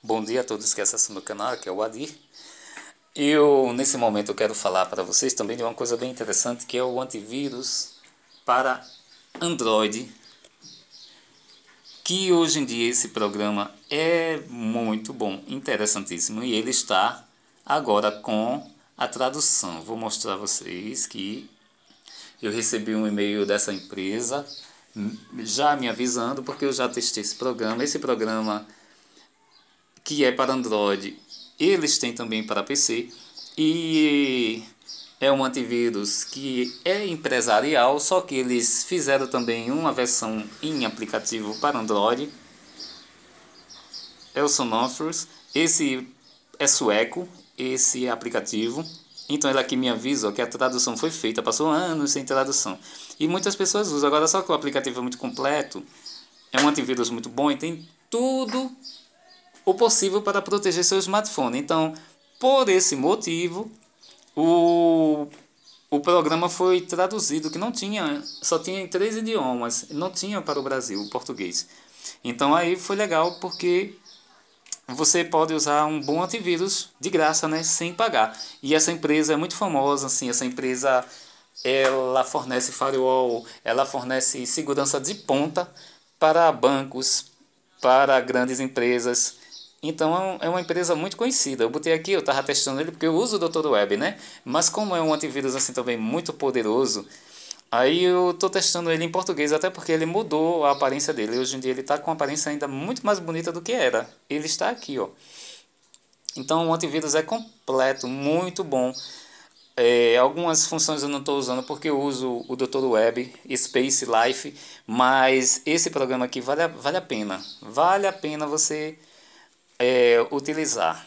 Bom dia a todos que acessam meu canal, que é o Adir. Eu, nesse momento, eu quero falar para vocês também de uma coisa bem interessante, que é o antivírus para Android, que hoje em dia esse programa é muito bom, interessantíssimo, e ele está agora com a tradução. Vou mostrar a vocês que eu recebi um e-mail dessa empresa já me avisando, porque eu já testei esse programa. Esse programa que é para Android. Eles têm também para PC e é um antivírus que é empresarial, só que eles fizeram também uma versão em aplicativo para Android. É o Sonofrus. Esse é sueco, esse é aplicativo. Então ele aqui me avisa que a tradução foi feita, passou anos sem tradução. E muitas pessoas usam. Agora só que o aplicativo é muito completo, é um antivírus muito bom e tem tudo o possível para proteger seu smartphone. Então, por esse motivo, o, o programa foi traduzido, que não tinha, só tinha em três idiomas, não tinha para o Brasil o português. Então aí foi legal porque você pode usar um bom antivírus de graça, né, sem pagar. E essa empresa é muito famosa, assim, essa empresa ela fornece firewall, ela fornece segurança de ponta para bancos, para grandes empresas então é, é uma empresa muito conhecida. Eu botei aqui, eu estava testando ele porque eu uso o Dr. Web, né? Mas como é um antivírus assim também muito poderoso, aí eu estou testando ele em português, até porque ele mudou a aparência dele. Hoje em dia ele está com uma aparência ainda muito mais bonita do que era. Ele está aqui, ó. Então o antivírus é completo, muito bom. É, algumas funções eu não estou usando porque eu uso o Dr. Web, Space Life, mas esse programa aqui vale a, vale a pena. Vale a pena você é, utilizar.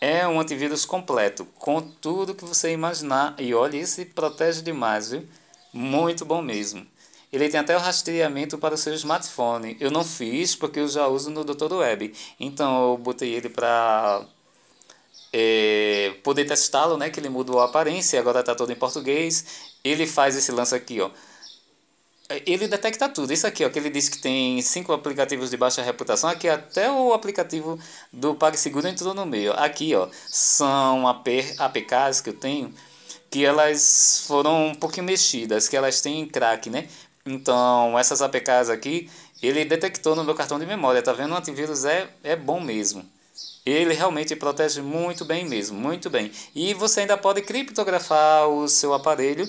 É um antivírus completo, com tudo que você imaginar. E olha, esse protege demais, viu? Muito bom mesmo. Ele tem até o rastreamento para o seu smartphone. Eu não fiz porque eu já uso no Doutor Web. Então eu botei ele para é, poder testá-lo, né? Que ele mudou a aparência, agora está todo em português. Ele faz esse lance aqui, ó ele detecta tudo. Isso aqui, ó, que ele disse que tem cinco aplicativos de baixa reputação, aqui até o aplicativo do PagSeguro entrou no meio. Aqui, ó, são AP, APKs que eu tenho, que elas foram um pouquinho mexidas, que elas têm crack, né? Então, essas APKs aqui, ele detectou no meu cartão de memória, tá vendo? O antivírus é, é bom mesmo. Ele realmente protege muito bem mesmo, muito bem. E você ainda pode criptografar o seu aparelho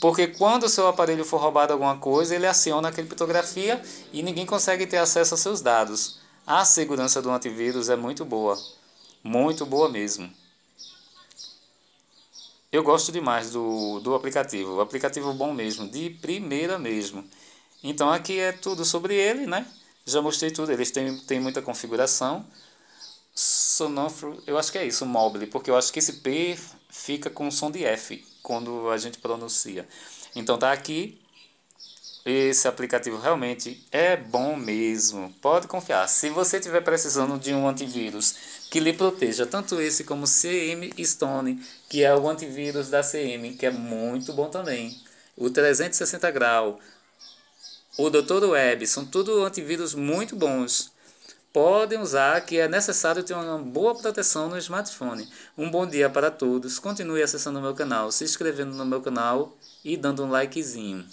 porque quando o seu aparelho for roubado alguma coisa, ele aciona aquele criptografia e ninguém consegue ter acesso aos seus dados. A segurança do antivírus é muito boa. Muito boa mesmo. Eu gosto demais do, do aplicativo. O aplicativo bom mesmo, de primeira mesmo. Então aqui é tudo sobre ele, né? Já mostrei tudo. Eles têm, têm muita configuração. Sonofro, eu acho que é isso, mobile, porque eu acho que esse P fica com som de F quando a gente pronuncia. Então tá aqui. Esse aplicativo realmente é bom mesmo. Pode confiar. Se você estiver precisando de um antivírus que lhe proteja, tanto esse como CM Stone, que é o antivírus da CM, que é muito bom também. O 360 grau, o Dr. Web, são tudo antivírus muito bons podem usar, que é necessário ter uma boa proteção no smartphone. Um bom dia para todos, continue acessando o meu canal, se inscrevendo no meu canal e dando um likezinho.